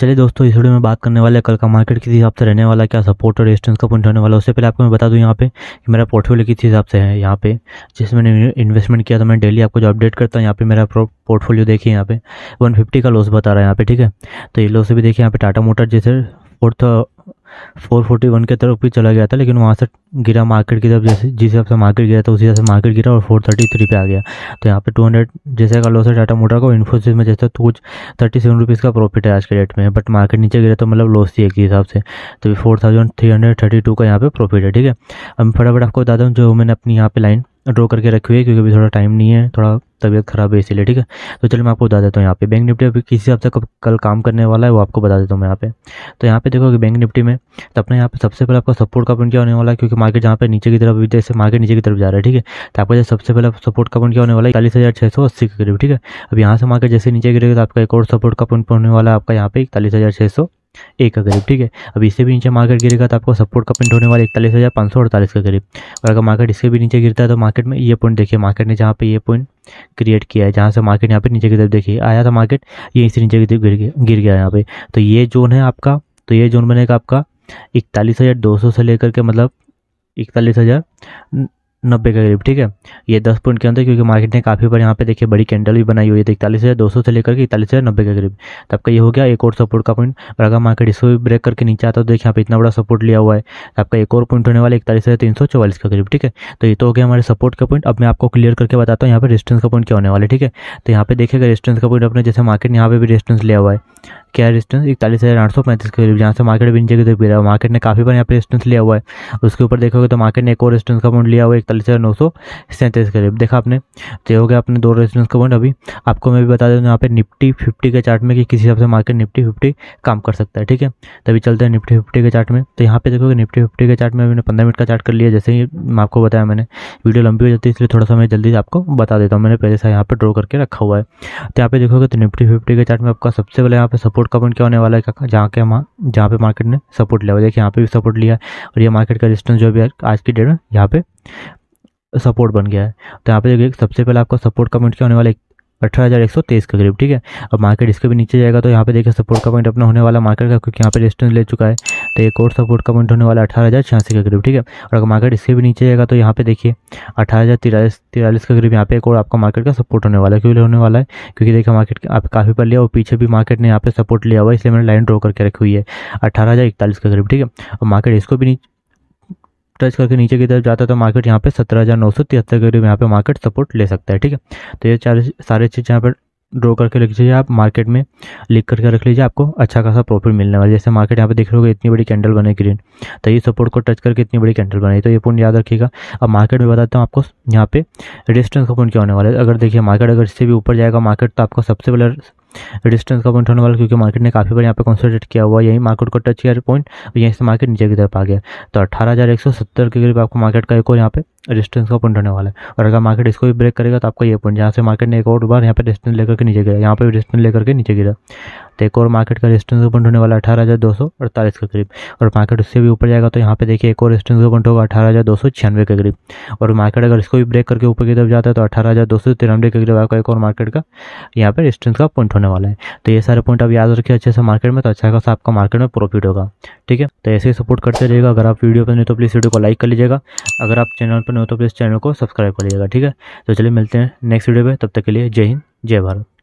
चलिए दोस्तों इस वीडियो में बात करने वाले कल का मार्केट किस हिसाब से रहने वाला क्या सपोर्ट और रेस्टेंस का पॉइंट होने वाला उससे पहले आपको मैं बता दूं यहाँ पे कि मेरा पोर्टफोलियो किस हिसाब से है यहाँ पे जिससे मैंने इन्वेस्टमेंट किया तो मैं डेली आपको जो अपडेट करता हूँ यहाँ पे मेरा पोर्टफोलियो देखिए यहाँ पे वन का लॉस बता रहा है यहाँ पे ठीक है तो ये लॉस भी देखिए यहाँ पे टाटा मोटर जैसे फोर्थ फोर फोर्टी वन के तरफ भी चला गया था लेकिन वहाँ से गिरा मार्केट की तरफ जैसे जिस हिसाब से मार्केट गिरा था उसी हिसाब से मार्केट गिरा और फोर थर्टी थ्री पर आ गया तो यहाँ पे टू हंड्रेड जैसे का लॉस है टाटा मोटर का इन्फोसिस में जैसे तो कुछ थर्टी सेवन रुपीज़ का प्रॉफिट है आज के डेट में बट मार्केट नीचे गिरा तो मतलब लॉस ही एक एक हिसाब से तो four thousand three hundred thirty two का यहाँ पर प्रॉफिट है ठीक है अब फटाफट आपको बता दूँ जो मैंने अपनी यहाँ पे लाइन ड्रॉ करके रखी हुई है क्योंकि अभी थोड़ा टाइम नहीं है थोड़ा तबीयत ख़राब है इसीलिए ठीक है तो चलिए मैं आपको बता देता हूँ यहाँ पे बैंक निफ्टी अभी किसी हफ्ते कब कल काम करने वाला है वो आपको बता देता हूँ मैं यहाँ पे तो यहाँ पे देखो कि बैंक निफ्टी में तो अपने यहाँ पे सबसे पहले आपका सपोर्ट का पॉइंट क्या होने वाला है क्योंकि मार्केट जहाँ पे नीचे की तरफ जैसे मार्केट नीचे की तरफ जा रहा है ठीक है तो आपका जैसे सबसे पहले सपोर्ट का पॉइंट क्या होने वाला है चालीस हज़ार छः सौ अस्सी के करीब ठीक है अब यहाँ से मार्केट जैसे नीचे गिरेगा तो आपका एक और सपोर्ट का पॉइंट होने वाला है आपका यहाँ पे इकतालीस हज़ार छः सौ एक का करीब ठीक है अब इससे भी नीचे मार्केट गिरेगा तो आपको सपोर्ट का प्रिंट होने वाला इकतालीस हज़ार पाँच सौ अड़तालीस का करीब और अगर मार्केट इससे भी नीचे गिरता है तो मार्केट में ये पॉइंट देखिए मार्केट ने जहाँ पे ये पॉइंट क्रिएट किया है जहाँ से मार्केट यहाँ पे नीचे की तरफ देखिए आया था मार्केट ये इससे नीचे की तरफ गिर गया गिर गया यहाँ पे तो ये जोन है आपका तो ये जोन बनेगा आपका इकतालीस हज़ार दो सौ से लेकर के मतलब इकतालीस हज़ार नब्बे के करीब ठीक है ये दस पॉइंट के अंदर क्योंकि मार्केट ने काफ़ी बार यहाँ पे देखिए बड़ी कैंडल भी बनाई हुई है इकतालीस हज़ार दो सौ से लेकर के इकतालीस हज़ार नब्बे के करीब तो आपका ये हो गया एक और सपोर्ट का पॉइंट और अगर मार्केट इसको भी ब्रेक करके नीचे आता तो देखिए यहाँ पे इतना बड़ा सपोर्ट लिया हुआ है तो आपका एक और पॉइंट होने वाला इकतालीस हज़ार तीन सौ चौवालीस के करीब ठीक है तो ये तो हो गया हमारे सपोर्ट का पॉइंट अब मैं आपको क्लियर करके बताता हूँ यहाँ पर रेजिस्टेंस का पॉइंट क्या होने वाला है ठीक है तो यहाँ पे देखिएगा रेजिस्टेंस का पॉइंट अपने जैसे मार्केट यहाँ पे भी रेजिस्टेंस लिया हुआ है क्या रिस्टेंस इकतालीस हज़ार आठ सौ पैंतीस के करीब जहाँ से मार्केट भी नीचे की तरफ गिरा मार्केट ने काफ़ी बार यहाँ पर रिस्टेंस लिया हुआ है उसके ऊपर देखोगे तो मार्केट ने एक और रिस्टेंस का पॉइंट लिया हुआ है इकतालीस हज़ार नौ सौ सैंतीस करीब देखा आपने तो हो गया आपने दो रिस्टेंस का पॉइंट अभी आपको मैं भी बता दूँ यहाँ पे निफ्टी फिफ्टी के चार्ट में कि किसी हिसाब से मार्केट निफ्टी फिफ्टी काम कर सकता है ठीक है तभी तो चलते हैं निफ्टी फिफ्टी के चार्ट में तो यहाँ पे देखोगे निफ्टी फिफ्टी के चार्ट में मैंने पंद्रह मिनट का चार्ट कर लिया जैसे ही आपको बताया मैंने वीडियो लंबी हो जाती है इसलिए थोड़ा सा मैं जल्दी आपको बता देता हूँ मैंने पहले से यहाँ पर ड्रॉ करके रखा हुआ है तो यहाँ पे देखोगे तो निफ्टी फिफ्टी के चार्ट में आपका सबसे पहले यहाँ पे सपोर्ट सपोर्ट का पॉइंट क्या होने वाला है काका जहाँ के जहाँ पे मार्केट ने सपोर्ट लिया देखिए यहाँ पे भी सपोर्ट लिया और ये मार्केट का रिस्टेंस जो भी आज की डेट में यहाँ पे सपोर्ट बन गया है तो यहाँ पे देखिए सबसे पहले आपका सपोर्ट का पॉइंट क्या होने वाला है अठारह हज़ार एक सौ तेईस के करीब ठीक है अब मार्केट इसके भी नीचे जाएगा तो यहाँ पे देखिए सपोर्ट का पॉइंट अपना होने वाला मार्केट का क्योंकि यहाँ पे रेस्टेंस ले चुका है तो एक और सपोर्ट का पॉइंट होने वाला अठारह हज़ार छियासी के करीब ठीक है और अगर मार्केट इसके भी नीचे जाएगा तो यहाँ पे देखिए अठारह हज़ार तिरालीस के करीब यहाँ पे एक और आपका मार्केट का सपोर्ट होने वाला क्यों होने वाला है क्योंकि देखिए मार्केट आप काफ़ी पर लिया और पीछे भी मार्केट ने यहाँ पे सपोर्ट लिया हुआ इसलिए मैंने लाइन ड्रॉ करके रखी हुई है अठारह हज़ार इकतालीस के करीब ठीक है और मार्केट इसको भी नीचे टच करके नीचे की तरफ जाता है तो मार्केट यहाँ पे सत्रह हज़ार नौ सौ तिहत्तर करीब यहाँ पे मार्केट सपोर्ट ले सकता है ठीक है तो ये चार सारे चीज़ यहाँ पर ड्रॉ करके रख लीजिए आप मार्केट में लिख करके रख लीजिए आपको अच्छा खासा प्रॉफिट मिलने वाला जैसे मार्केट यहाँ पे देख रहे इतनी बड़ी कैंडल बने ग्रीन तो ये सपोर्ट को टच करके इतनी बड़ी कैंडल बनाई तो ये पॉइंट याद रखिएगा अब मार्केट में बताता हूँ आपको यहाँ पे रेजिस्टेंस का पॉइंट क्या होने वाला है अगर देखिए मार्केट अगर इससे भी ऊपर जाएगा मार्केट तो आपका सबसे पहले रेजिस्टेंस का पॉइंट होने वाला क्योंकि मार्केट ने काफ़ी बार यहाँ पे कॉन्सेंट्रेट किया हुआ यही मार्केट को टच किया पॉइंट और यहीं से मार्केट नीचे की तरफ आ गया तो अठारह हज़ार एक सौ सत्तर के करीब आपको मार्केट का एक और यहाँ पे रेजिस्टेंस का पॉइंट होने वाला है और अगर मार्केट इसको भी ब्रेक करेगा तो आपका ये पॉइंट जहाँ से मार्केट ने एक और बार यहाँ पे रेजिस्टेंस लेकर के नीचे गिरा यहाँ पे भी रेजिस्टेंस लेकर के नीचे गिरा तो एक और मार्केट का रेजिस्टेंस का पॉइंट होने वाला अठारह हज़ार दो सौ अड़तालीस के करीब और मार्केट उससे भी ऊपर जाएगा तो यहाँ पे देखिए एक और रेजिस्टेंस का पॉइंट होगा अठारह हज़ार दो सौ छियानवे के करीब और मार्केट अगर इसको भी ब्रेक करके ऊपर की तरफ जाता है तो अठारह हज़ार दो सौ तिरानवे के करीब आपका एक और मार्केट का यहाँ पर रेजिस्टेंस का पॉइंट होने वाला है तो ये सारे पॉइंट आप याद रखिए अच्छे से मार्केट में तो अच्छा खासा आपका मार्केट में प्रॉफिट होगा ठीक है तो ऐसे ही सपोर्ट करते रहिएगा अगर आप वीडियो पर नहीं तो प्लीज़ वीडियो को लाइक कर लीजिएगा अगर आप चैनल पर नहीं हो तो प्लीज़ चैनल को सब्सक्राइब कर लीजिएगा ठीक है तो चलिए मिलते हैं नेक्स्ट वीडियो में तब तक के लिए जय हिंद जय भारत